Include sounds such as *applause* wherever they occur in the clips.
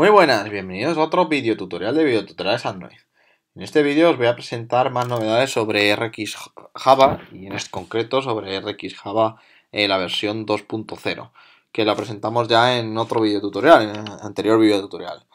Muy buenas, bienvenidos a otro video tutorial de Tutoriales Android. En este vídeo os voy a presentar más novedades sobre RxJava Java y en este concreto sobre RxJava Java eh, la versión 2.0 que la presentamos ya en otro video tutorial, en el anterior video tutorial.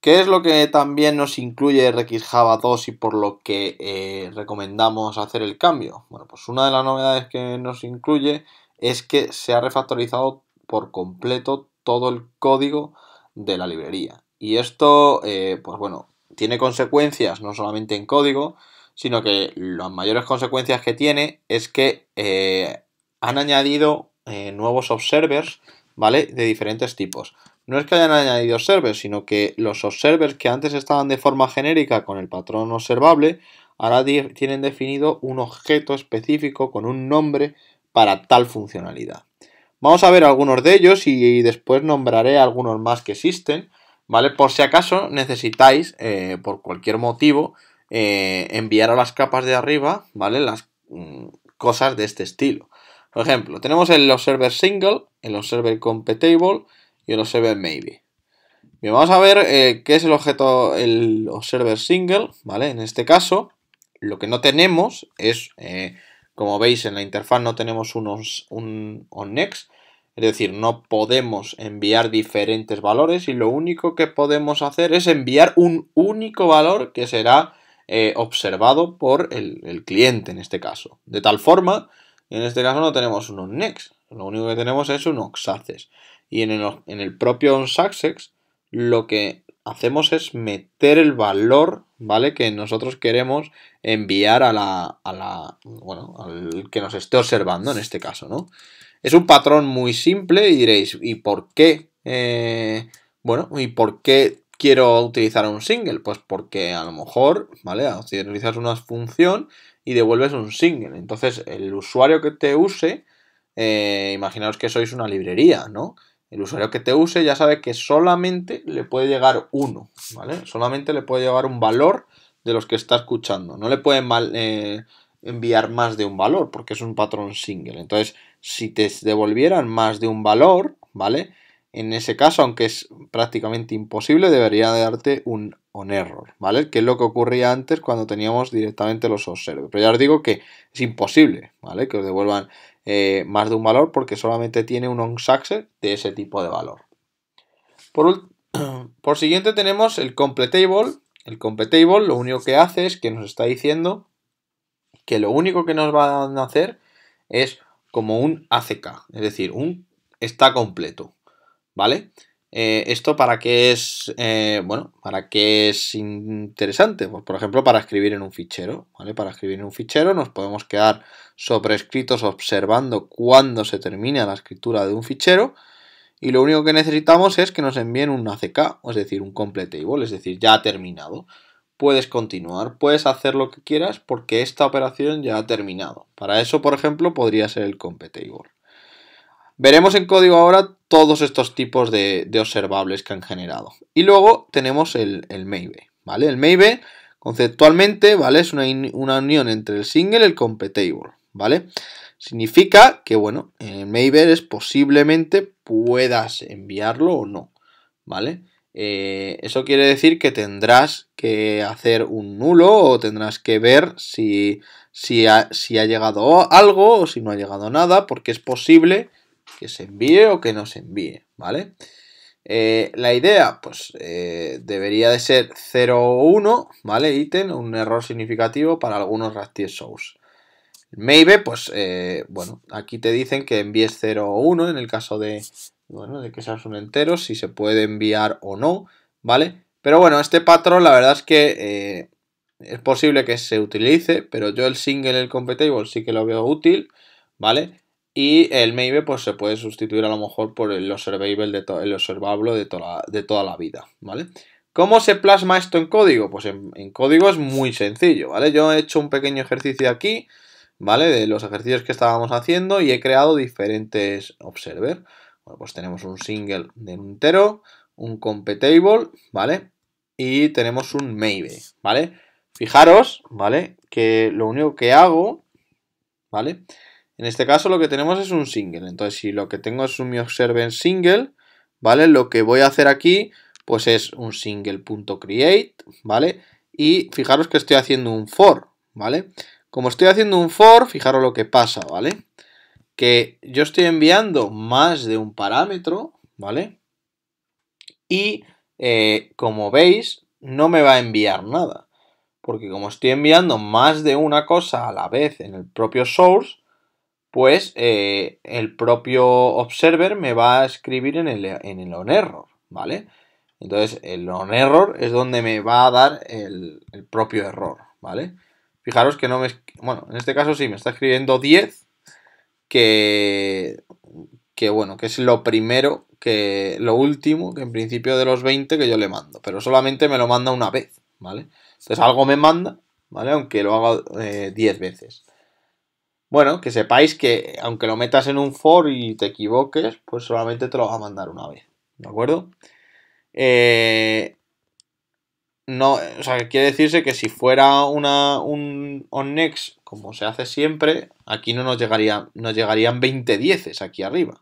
¿Qué es lo que también nos incluye RxJava Java 2 y por lo que eh, recomendamos hacer el cambio? Bueno, pues una de las novedades que nos incluye es que se ha refactorizado por completo todo el código de la librería. Y esto, eh, pues bueno, tiene consecuencias no solamente en código, sino que las mayores consecuencias que tiene es que eh, han añadido eh, nuevos observers, ¿vale? De diferentes tipos. No es que hayan añadido observers, sino que los observers que antes estaban de forma genérica con el patrón observable, ahora tienen definido un objeto específico con un nombre para tal funcionalidad. Vamos a ver algunos de ellos y, después nombraré algunos más que existen, ¿vale? Por si acaso necesitáis, eh, por cualquier motivo, eh, enviar a las capas de arriba, ¿vale? Las mm, cosas de este estilo. Por ejemplo, tenemos el observer single, el observer compatible y el observer maybe. Bien, vamos a ver eh, qué es el objeto, el observer single, ¿vale? En este caso, lo que no tenemos es, como veis en la interfaz no tenemos unos, un next es decir, no podemos enviar diferentes valores y lo único que podemos hacer es enviar un único valor que será eh, observado por el, cliente en este caso. De tal forma, en este caso no tenemos un next, lo único que tenemos es un onSuccess. Y en el, propio lo que hacemos es meter el valor, ¿vale? Que nosotros queremos enviar a la, a la, bueno, al que nos esté observando en este caso, ¿no? Es un patrón muy simple y diréis, ¿y por qué? Eh, bueno, ¿y por qué quiero utilizar un single? Pues porque a lo mejor, ¿vale? Si utilizas una función y devuelves un single. Entonces, el usuario que te use, eh, imaginaos que sois una librería, ¿no? El usuario que te use ya sabe que solamente le puede llegar uno, ¿vale? Solamente le puede llegar un valor de los que está escuchando. No le puede mal, eh, enviar más de un valor, porque es un patrón single. Entonces, si te devolvieran más de un valor, ¿vale? En ese caso, aunque es prácticamente imposible, debería darte un on error, ¿vale? Que es lo que ocurría antes cuando teníamos directamente los observe. Pero ya os digo que es imposible, ¿vale? Que os devuelvan eh, más de un valor porque solamente tiene un on-success de ese tipo de valor. Por, *clears throat* por siguiente tenemos el completable. El completable lo único que hace es que nos está diciendo que lo único que nos van a hacer es como un ACK, es decir, un está completo, ¿vale? Eh, ¿Esto para qué es, eh, bueno, para qué es interesante? Pues, por ejemplo, para escribir en un fichero, ¿vale? Para escribir en un fichero nos podemos quedar sobrescritos observando cuándo se termina la escritura de un fichero y lo único que necesitamos es que nos envíen un ACK, es decir, un complete es decir, ya ha terminado puedes continuar, puedes hacer lo que quieras porque esta operación ya ha terminado. Para eso, por ejemplo, podría ser el competidor. Veremos en código ahora todos estos tipos de, observables que han generado. Y luego tenemos el, maybe, ¿vale? El maybe conceptualmente, ¿vale? Es una, unión entre el single y el CompTable. ¿vale? Significa que, bueno, en el maybe es posiblemente puedas enviarlo o no, ¿vale? Eh, eso quiere decir que tendrás que hacer un nulo o tendrás que ver si, ha, llegado algo o si no ha llegado nada, porque es posible que se envíe o que no se envíe, ¿vale? Eh, la idea, pues, eh, debería de ser 0 o 1, ¿vale? Ítem, un error significativo para algunos Rastier Shows. Maybe, pues, bueno, aquí te dicen que envíes 0 o 1 en el caso de, bueno, de que seas un entero, si se puede enviar o no, ¿vale? Pero bueno, este patrón la verdad es que eh, es posible que se utilice, pero yo el single, el compatible sí que lo veo útil, ¿vale? Y el maybe pues se puede sustituir a lo mejor por el observable de, el observable de, toda, de toda la vida, ¿vale? ¿Cómo se plasma esto en código? Pues en, en, código es muy sencillo, ¿vale? Yo he hecho un pequeño ejercicio aquí, ¿vale? De los ejercicios que estábamos haciendo y he creado diferentes observer pues tenemos un single de entero, un compatible, ¿vale? Y tenemos un maybe, ¿vale? Fijaros, ¿vale? Que lo único que hago, ¿vale? En este caso lo que tenemos es un single. Entonces, si lo que tengo es un mi en single, ¿vale? Lo que voy a hacer aquí, pues es un single.create, ¿vale? Y fijaros que estoy haciendo un for, ¿vale? Como estoy haciendo un for, fijaros lo que pasa, ¿vale? vale que yo estoy enviando más de un parámetro, ¿vale? Y eh, como veis, no me va a enviar nada. Porque como estoy enviando más de una cosa a la vez en el propio source, pues eh, el propio observer me va a escribir en el, en onError, ¿vale? Entonces el onError es donde me va a dar el, el propio error, ¿vale? Fijaros que no me... Bueno, en este caso sí, me está escribiendo 10, que, que bueno, que es lo primero, que lo último, que en principio de los 20 que yo le mando, pero solamente me lo manda una vez, ¿vale? Entonces algo me manda, ¿vale? Aunque lo haga 10 eh, veces. Bueno, que sepáis que aunque lo metas en un for y te equivoques, pues solamente te lo va a mandar una vez, ¿de acuerdo? Eh, o sea, quiere decirse que si fuera una, un next como se hace siempre, aquí no nos, llegaría, nos llegarían 20 dieces aquí arriba,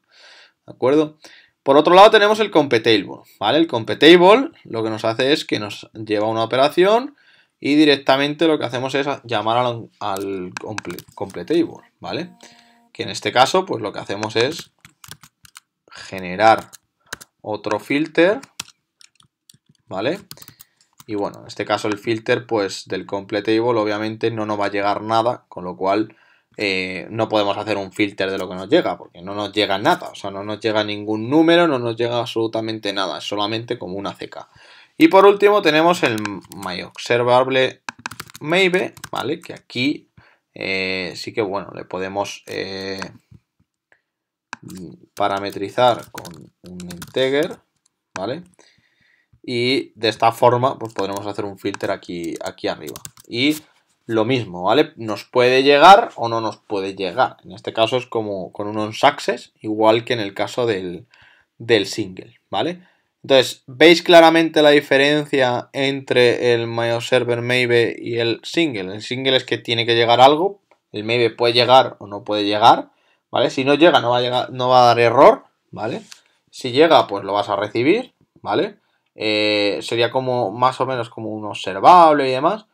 ¿de acuerdo? Por otro lado tenemos el competable, ¿vale? El competable lo que nos hace es que nos lleva una operación y directamente lo que hacemos es llamar al, al completable, ¿vale? Que en este caso, pues lo que hacemos es generar otro filter, ¿vale? vale y bueno, en este caso el filter, pues del table obviamente no nos va a llegar nada, con lo cual eh, no podemos hacer un filter de lo que nos llega, porque no nos llega nada, o sea, no nos llega ningún número, no nos llega absolutamente nada, es solamente como una ceca. Y por último tenemos el observable maybe, ¿vale? Que aquí eh, sí que, bueno, le podemos eh, parametrizar con un integer, ¿vale? vale y de esta forma pues podremos hacer un filter aquí, aquí arriba. Y lo mismo, ¿vale? Nos puede llegar o no nos puede llegar. En este caso es como con un on-success, igual que en el caso del, single, ¿vale? Entonces, ¿veis claramente la diferencia entre el server Maybe y el single? El single es que tiene que llegar algo, el Maybe puede llegar o no puede llegar, ¿vale? Si no llega, no va a, llegar, no va a dar error, ¿vale? Si llega, pues lo vas a recibir, ¿vale? Eh, sería como más o menos como un observable y demás,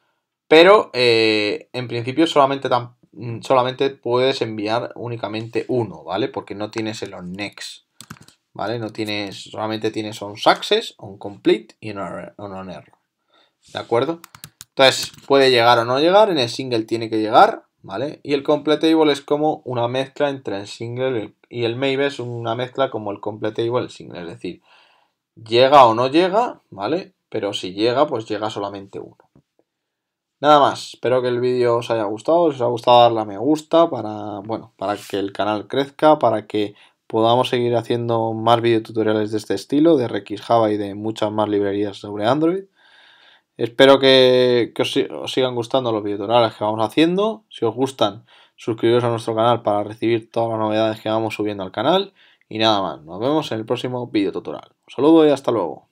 pero eh, en principio solamente, mm, solamente puedes enviar únicamente uno, ¿vale? Porque no tienes el next, ¿vale? No tienes, solamente tienes un complete y error, ¿de acuerdo? Entonces puede llegar o no llegar, en el single tiene que llegar, ¿vale? Y el completable es como una mezcla entre el single y el maybe es una mezcla como el completable y el single, es decir, Llega o no llega, ¿vale? Pero si llega, pues llega solamente uno. Nada más, espero que el vídeo os haya gustado, si os ha gustado darle a me gusta para, bueno, para que el canal crezca, para que podamos seguir haciendo más videotutoriales de este estilo, de RX Java y de muchas más librerías sobre Android. Espero que, os, sigan gustando los videotutoriales que vamos haciendo. Si os gustan, suscribiros a nuestro canal para recibir todas las novedades que vamos subiendo al canal. Y nada más, nos vemos en el próximo video tutorial. Un saludo y hasta luego.